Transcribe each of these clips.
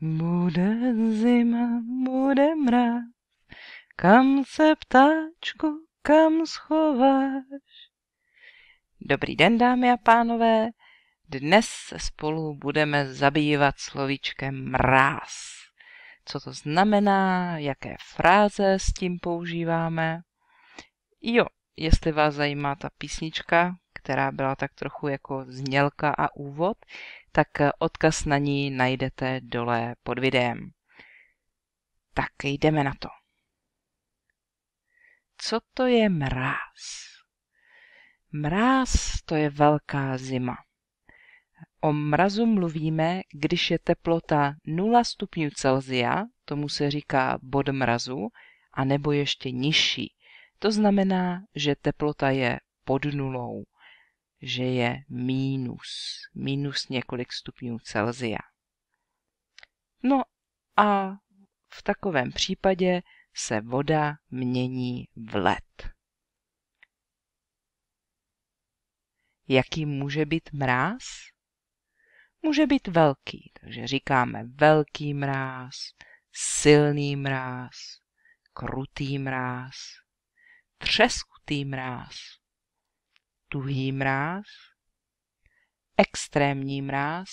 Bude zima, bude mraz. kam se ptáčku, kam schováš? Dobrý den, dámy a pánové. Dnes se spolu budeme zabývat slovíčkem mráz. Co to znamená, jaké fráze s tím používáme. Jo, jestli vás zajímá ta písnička, která byla tak trochu jako znělka a úvod, tak eh, odkaz na ní najdete dole pod videem. Tak jdeme na to. Co to je mráz? Mráz to je velká zima. O mrazu mluvíme, když je teplota 0 stupňů Celzia, tomu se říká bod mrazu, a nebo ještě nižší. To znamená, že teplota je pod nulou že je mínus, mínus několik stupňů Celzia. No a v takovém případě se voda mění v led. Jaký může být mráz? Může být velký, takže říkáme velký mráz, silný mráz, krutý mráz, třeskutý mráz tuhý mráz, extrémní mráz,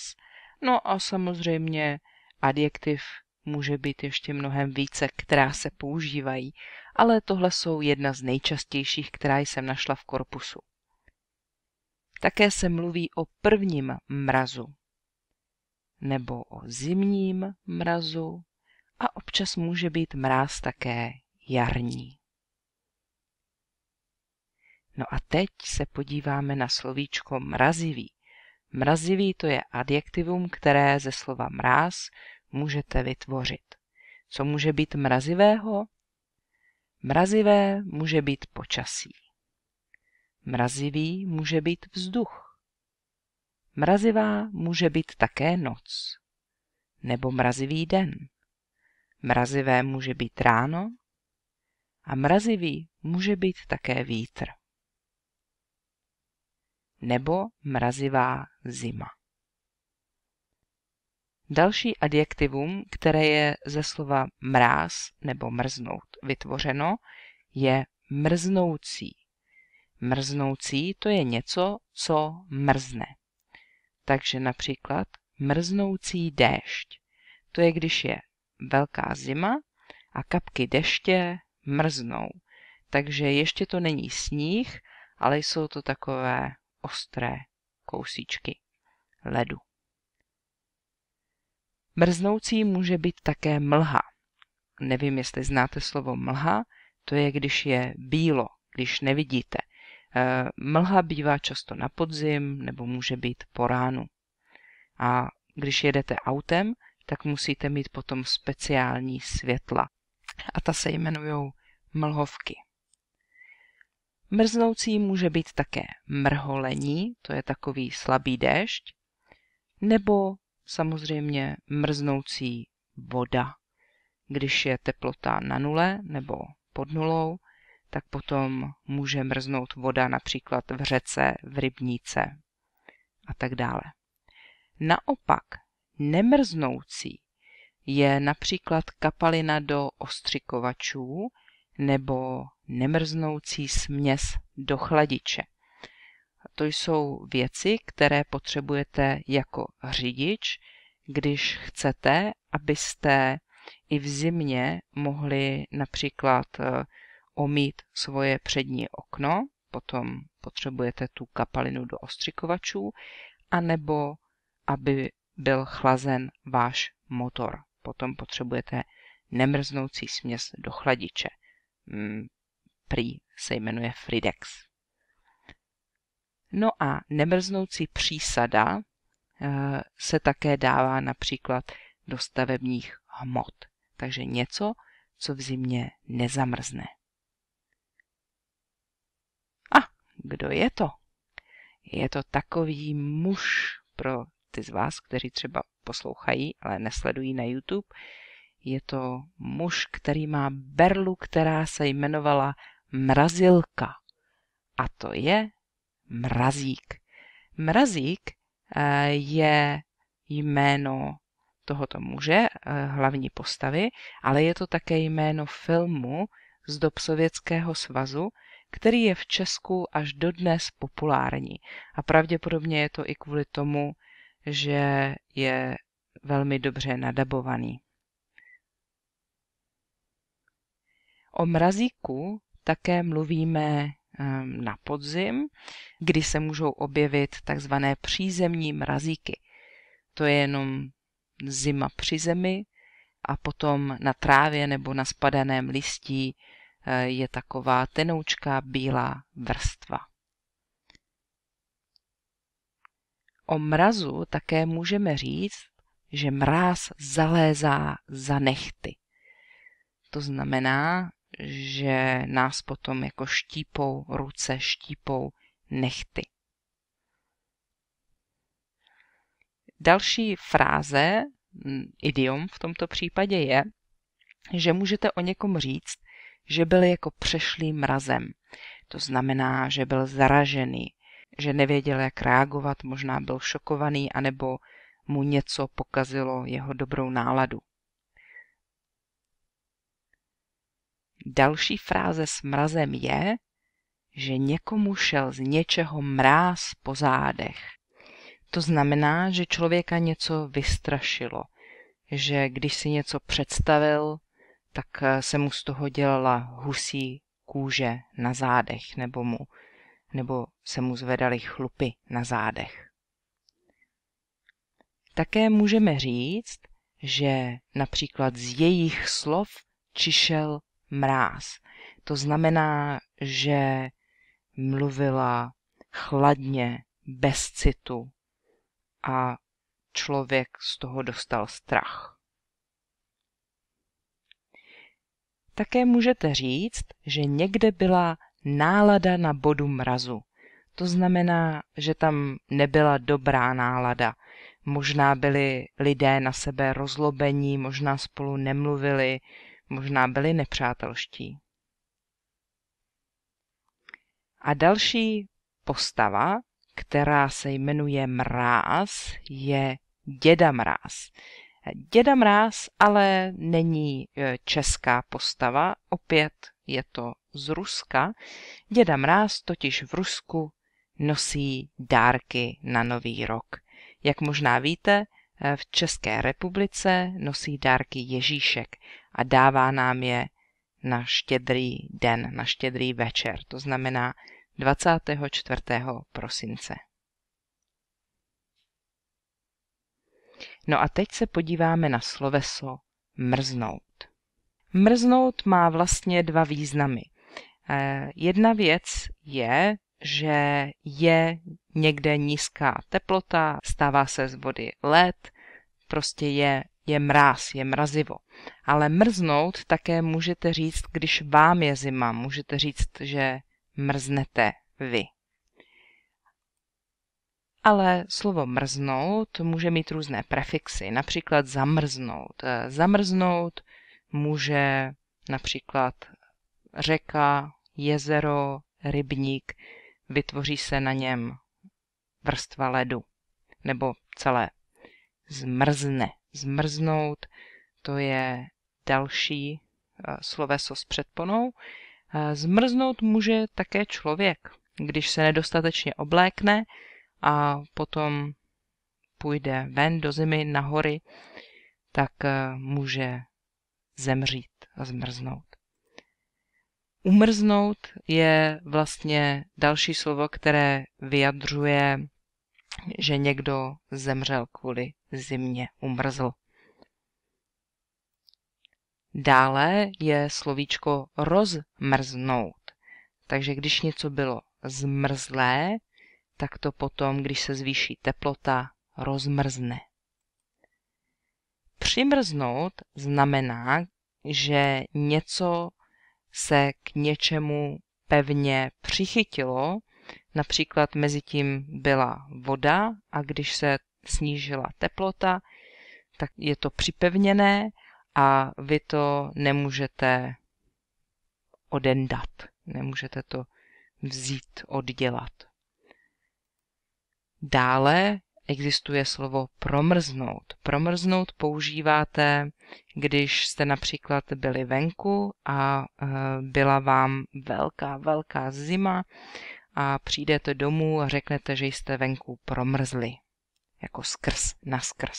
no a samozřejmě adjektiv může být ještě mnohem více, která se používají, ale tohle jsou jedna z nejčastějších, která jsem našla v korpusu. Také se mluví o prvním mrazu, nebo o zimním mrazu a občas může být mráz také jarní. No a teď se podíváme na slovíčko mrazivý. Mrazivý to je adjektivum, které ze slova mráz můžete vytvořit. Co může být mrazivého? Mrazivé může být počasí. Mrazivý může být vzduch. Mrazivá může být také noc. Nebo mrazivý den. Mrazivé může být ráno. A mrazivý může být také vítr nebo mrazivá zima. Další adjektivum, které je ze slova mráz nebo mrznout vytvořeno, je mrznoucí. Mrznoucí to je něco, co mrzne. Takže například mrznoucí déšť. To je, když je velká zima a kapky deště mrznou. Takže ještě to není sníh, ale jsou to takové ostré kousíčky ledu. Mrznoucí může být také mlha. Nevím, jestli znáte slovo mlha, to je, když je bílo, když nevidíte. Eh, mlha bývá často na podzim nebo může být po ránu. A když jedete autem, tak musíte mít potom speciální světla. A ta se jmenují mlhovky. Mrznoucí může být také mrholení, to je takový slabý déšť, nebo samozřejmě mrznoucí voda. Když je teplota na nule nebo pod nulou, tak potom může mrznout voda například v řece, v rybníce a tak dále. Naopak nemrznoucí je například kapalina do ostřikovačů, nebo nemrznoucí směs do chladiče. To jsou věci, které potřebujete jako řidič, když chcete, abyste i v zimě mohli například eh, omít svoje přední okno, potom potřebujete tu kapalinu do ostřikovačů, anebo aby byl chlazen váš motor. Potom potřebujete nemrznoucí směs do chladiče. Mm, prý se jmenuje Fridex. No a nemrznoucí přísada eh, se také dává například do stavebních hmot, takže něco, co v zimě nezamrzne. A kdo je to? Je to takový muž pro ty z vás, kteří třeba poslouchají, ale nesledují na YouTube, je to muž, který má berlu, která se jmenovala mrazilka. A to je mrazík. Mrazík eh, je jméno tohoto muže, eh, hlavní postavy, ale je to také jméno filmu z dob Sovětského svazu, který je v Česku až dodnes populární. A pravděpodobně je to i kvůli tomu, že je velmi dobře nadabovaný. O mrazíku také mluvíme ehm, na podzim, kdy se můžou objevit takzvané přízemní mrazíky. To je jenom zima při zemi a potom na trávě nebo na spadaném listí e, je taková tenoučká bílá vrstva. O mrazu také můžeme říct, že mráz zalézá za nechty. To znamená, že nás potom jako štípou ruce, štípou nechty. Další fráze, mm, idiom v tomto případě je, že můžete o někom říct, že byl jako přešlý mrazem. To znamená, že byl zaražený, že nevěděl, jak reagovat, možná byl šokovaný, anebo mu něco pokazilo jeho dobrou náladu. Další fráze s mrazem je, že někomu šel z něčeho mráz po zádech. To znamená, že člověka něco vystrašilo, že když si něco představil, tak eh, se mu z toho dělala husí kůže na zádech nebo, mu, nebo se mu zvedaly chlupy na zádech. Také můžeme říct, že například z jejich slov čišel mráz. To znamená, že mluvila chladně, bez citu a člověk z toho dostal strach. Také můžete říct, že někde byla nálada na bodu mrazu. To znamená, že tam nebyla dobrá nálada. Možná byli lidé na sebe rozlobení, možná spolu nemluvili, Možná byli nepřátelští. A další postava, která se jmenuje Mráz, je Děda Mráz. Děda Mráz ale není e, česká postava, opět je to z Ruska. Děda Mráz totiž v Rusku nosí dárky na nový rok. Jak možná víte, Eh, v České republice nosí dárky Ježíšek a dává nám je na štědrý den, na štědrý večer, to znamená 24. prosince. No a teď se podíváme na sloveso mrznout. Mrznout má vlastně dva významy. Eh, jedna věc je že je někde nízká teplota, stává se z vody led, prostě je, je mráz, je mrazivo. Ale mrznout také můžete říct, když vám je zima, můžete říct, že mrznete vy. Ale slovo mrznout může mít různé prefixy, například zamrznout. Eh, zamrznout může například řeka, jezero, rybník vytvoří se na něm vrstva ledu, nebo celé zmrzne. Zmrznout to je další eh, sloveso s předponou. Eh, zmrznout může také člověk, když se nedostatečně oblékne a potom půjde ven do zimy na hory, tak eh, může zemřít a zmrznout. Umrznout je vlastně další slovo, které vyjadřuje, že někdo zemřel kvůli zimě, umrzl. Dále je slovíčko rozmrznout. Takže když něco bylo zmrzlé, tak to potom, když se zvýší teplota, rozmrzne. Přimrznout znamená, že něco se k něčemu pevně přichytilo, například mezi tím byla voda a když se snížila teplota, tak je to připevněné a vy to nemůžete odendat, nemůžete to vzít, oddělat. Dále existuje slovo promrznout. Promrznout používáte, když jste například byli venku a eh, byla vám velká, velká zima a přijdete domů a řeknete, že jste venku promrzli. Jako skrz, naskrz.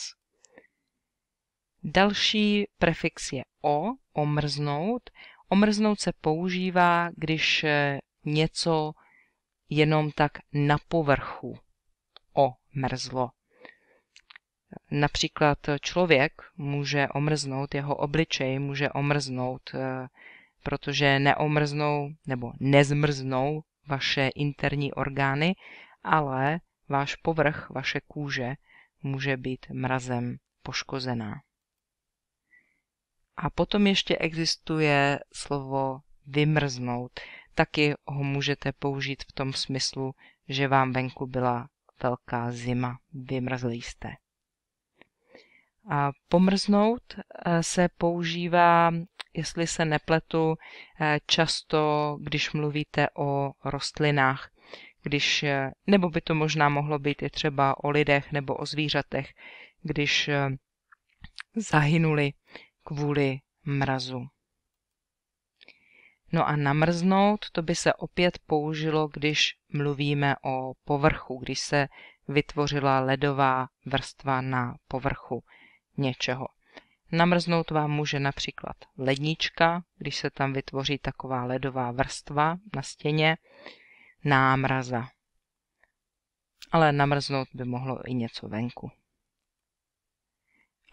Další prefix je o, omrznout. Omrznout se používá, když eh, něco jenom tak na povrchu mrzlo. Například člověk může omrznout, jeho obličej může omrznout, eh, protože neomrznou nebo nezmrznou vaše interní orgány, ale váš povrch, vaše kůže může být mrazem poškozená. A potom ještě existuje slovo vymrznout. Taky ho můžete použít v tom smyslu, že vám venku byla velká zima, vymrzli jste. A pomrznout eh, se používá, jestli se nepletu, eh, často, když mluvíte o rostlinách, když, eh, nebo by to možná mohlo být i třeba o lidech nebo o zvířatech, když zahynuli kvůli mrazu. No a namrznout, to by se opět použilo, když mluvíme o povrchu, když se vytvořila ledová vrstva na povrchu něčeho. Namrznout vám může například lednička, když se tam vytvoří taková ledová vrstva na stěně, námraza. Ale namrznout by mohlo i něco venku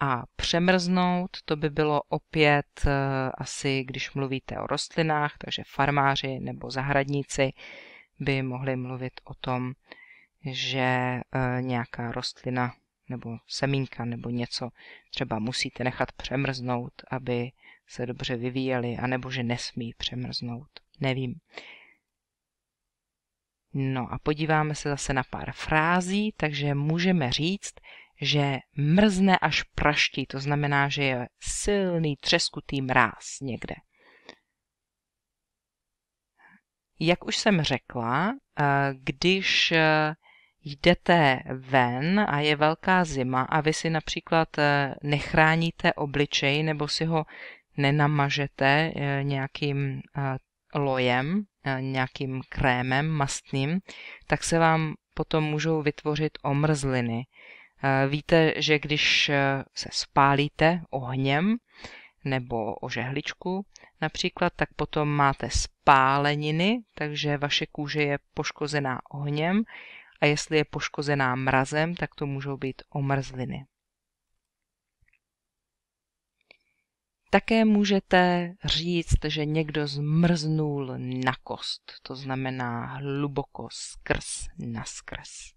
a přemrznout, to by bylo opět eh, asi, když mluvíte o rostlinách, takže farmáři nebo zahradníci by mohli mluvit o tom, že eh, nějaká rostlina nebo semínka nebo něco třeba musíte nechat přemrznout, aby se dobře vyvíjeli, anebo že nesmí přemrznout. Nevím. No a podíváme se zase na pár frází, takže můžeme říct, že mrzne až praští, to znamená, že je silný třeskutý mráz někde. Jak už jsem řekla, eh, když eh, jdete ven a je velká zima a vy si například eh, nechráníte obličej nebo si ho nenamažete nějakým lojem, nějakým krémem mastným, tak se vám potom můžou vytvořit omrzliny. Eh, víte, že když eh, se spálíte ohněm nebo o žehličku například, tak potom máte spáleniny, takže vaše kůže je poškozená ohněm a jestli je poškozená mrazem, tak to můžou být omrzliny. Také můžete říct, že někdo zmrznul na kost, to znamená hluboko skrz na skrz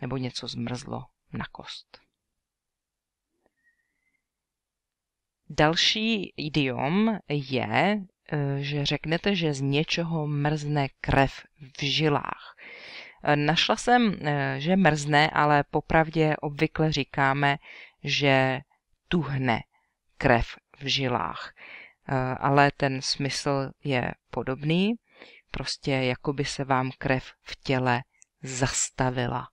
nebo něco zmrzlo na kost. Další idiom je, eh, že řeknete, že z něčeho mrzne krev v žilách. Eh, našla jsem, eh, že mrzne, ale popravdě obvykle říkáme, že tuhne krev v žilách. Ale ten smysl je podobný, prostě jako by se vám krev v těle zastavila.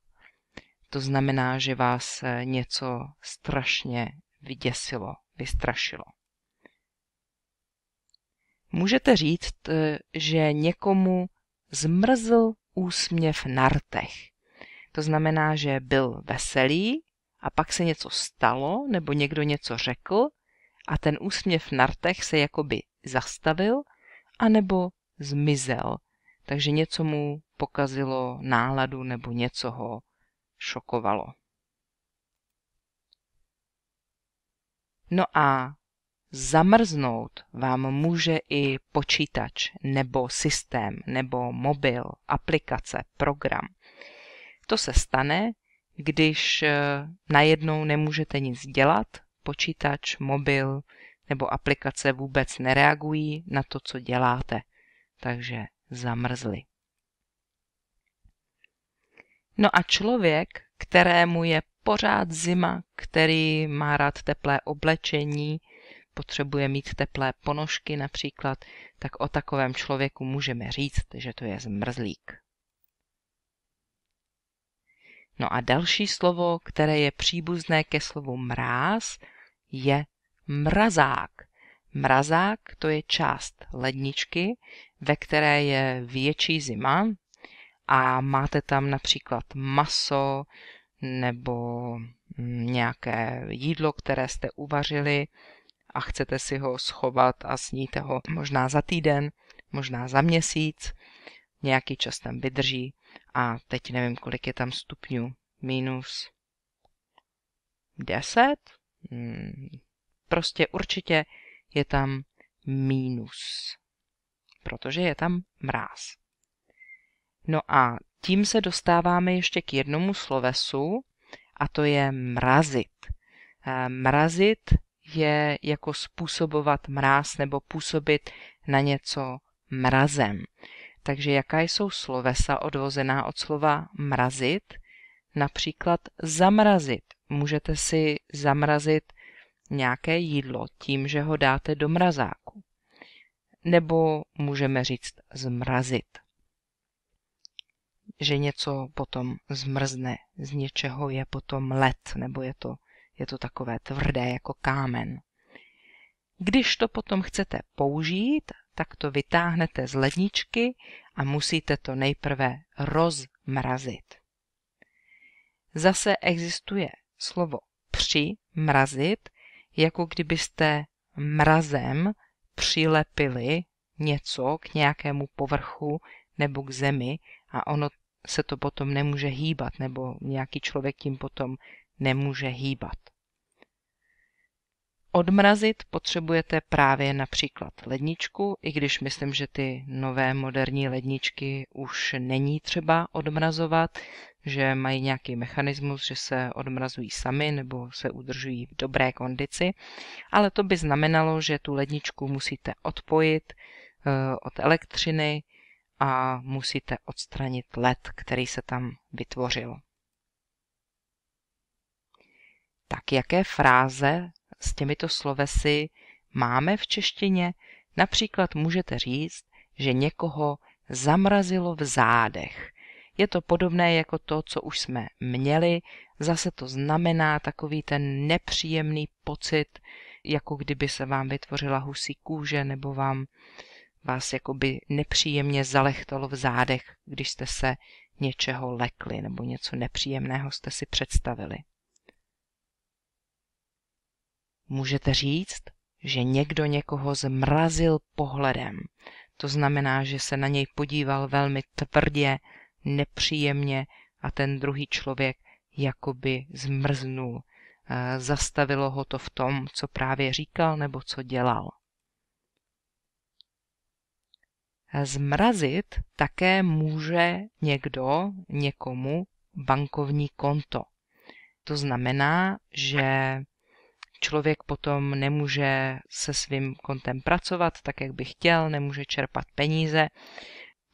To znamená, že vás eh, něco strašně vyděsilo, vystrašilo. Můžete říct, že někomu zmrzl úsměv na rtech. To znamená, že byl veselý a pak se něco stalo nebo někdo něco řekl a ten úsměv na rtech se jakoby zastavil anebo zmizel. Takže něco mu pokazilo náladu nebo něco ho šokovalo. No a zamrznout vám může i počítač nebo systém nebo mobil, aplikace, program. To se stane, když eh, najednou nemůžete nic dělat, počítač, mobil nebo aplikace vůbec nereagují na to, co děláte, takže zamrzli. No a člověk, kterému je pořád zima, který má rád teplé oblečení, potřebuje mít teplé ponožky například, tak o takovém člověku můžeme říct, že to je zmrzlík. No a další slovo, které je příbuzné ke slovu mráz, je mrazák. Mrazák to je část ledničky, ve které je větší zima, a máte tam například maso nebo mm, nějaké jídlo, které jste uvařili a chcete si ho schovat a sníte ho možná za týden, možná za měsíc, nějaký čas tam vydrží a teď nevím, kolik je tam stupňů, minus 10? Hmm. Prostě určitě je tam mínus, protože je tam mráz. No a tím se dostáváme ještě k jednomu slovesu, a to je mrazit. Mrazit je jako způsobovat mráz nebo působit na něco mrazem. Takže jaká jsou slovesa odvozená od slova mrazit? Například zamrazit. Můžete si zamrazit nějaké jídlo tím, že ho dáte do mrazáku. Nebo můžeme říct zmrazit že něco potom zmrzne, z něčeho je potom led, nebo je to, je to takové tvrdé jako kámen. Když to potom chcete použít, tak to vytáhnete z ledničky a musíte to nejprve rozmrazit. Zase existuje slovo přimrazit, jako kdybyste mrazem přilepili něco k nějakému povrchu nebo k zemi a ono se to potom nemůže hýbat, nebo nějaký člověk tím potom nemůže hýbat. Odmrazit potřebujete právě například ledničku, i když myslím, že ty nové moderní ledničky už není třeba odmrazovat, že mají nějaký mechanismus, že se odmrazují sami nebo se udržují v dobré kondici, ale to by znamenalo, že tu ledničku musíte odpojit eh, od elektřiny, a musíte odstranit led, který se tam vytvořil. Tak jaké fráze s těmito slovesy máme v češtině? Například můžete říct, že někoho zamrazilo v zádech. Je to podobné jako to, co už jsme měli, zase to znamená takový ten nepříjemný pocit, jako kdyby se vám vytvořila husí kůže nebo vám vás jakoby nepříjemně zalechtalo v zádech, když jste se něčeho lekli nebo něco nepříjemného jste si představili. Můžete říct, že někdo někoho zmrazil pohledem. To znamená, že se na něj podíval velmi tvrdě, nepříjemně a ten druhý člověk jakoby zmrznul. Eh, zastavilo ho to v tom, co právě říkal nebo co dělal. Zmrazit také může někdo někomu bankovní konto. To znamená, že člověk potom nemůže se svým kontem pracovat tak, jak by chtěl, nemůže čerpat peníze.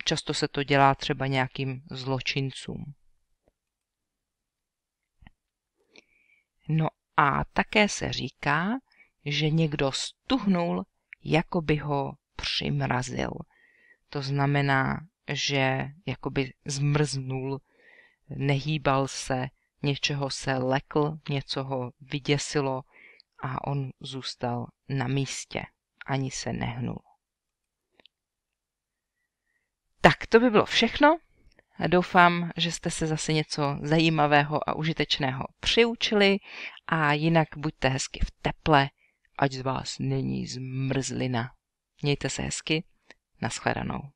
Často se to dělá třeba nějakým zločincům. No a také se říká, že někdo stuhnul, jako by ho přimrazil. To znamená, že jakoby zmrznul, nehýbal se, něčeho se lekl, něco ho vyděsilo a on zůstal na místě, ani se nehnul. Tak to by bylo všechno. Doufám, že jste se zase něco zajímavého a užitečného přiučili a jinak buďte hezky v teple, ať z vás není zmrzlina. Mějte se hezky. Naschledanou.